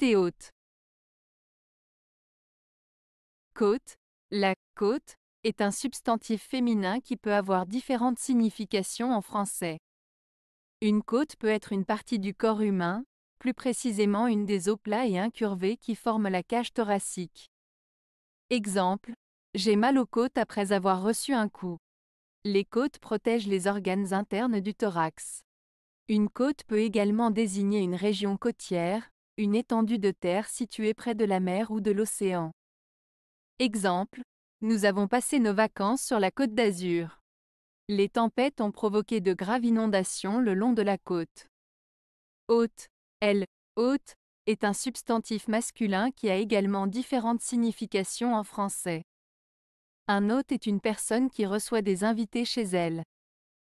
et haute. Côte, la côte, est un substantif féminin qui peut avoir différentes significations en français. Une côte peut être une partie du corps humain, plus précisément une des plats et incurvés qui forment la cage thoracique. Exemple, j'ai mal aux côtes après avoir reçu un coup. Les côtes protègent les organes internes du thorax. Une côte peut également désigner une région côtière, une étendue de terre située près de la mer ou de l'océan. Exemple, nous avons passé nos vacances sur la côte d'Azur. Les tempêtes ont provoqué de graves inondations le long de la côte. Hôte, elle, hôte, est un substantif masculin qui a également différentes significations en français. Un hôte est une personne qui reçoit des invités chez elle.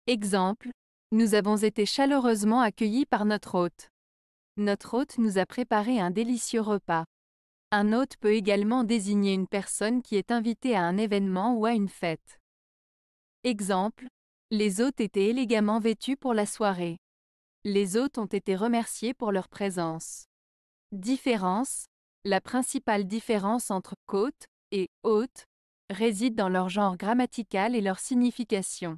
Exemple, nous avons été chaleureusement accueillis par notre hôte. Notre hôte nous a préparé un délicieux repas. Un hôte peut également désigner une personne qui est invitée à un événement ou à une fête. Exemple, les hôtes étaient élégamment vêtus pour la soirée. Les hôtes ont été remerciés pour leur présence. Différence, la principale différence entre côte et hôte réside dans leur genre grammatical et leur signification.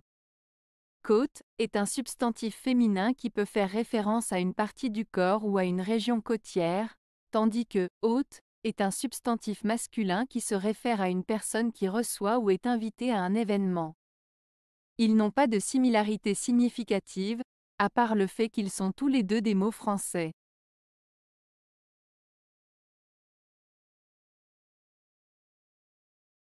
Côte est un substantif féminin qui peut faire référence à une partie du corps ou à une région côtière, tandis que hôte est un substantif masculin qui se réfère à une personne qui reçoit ou est invitée à un événement. Ils n'ont pas de similarité significative, à part le fait qu'ils sont tous les deux des mots français.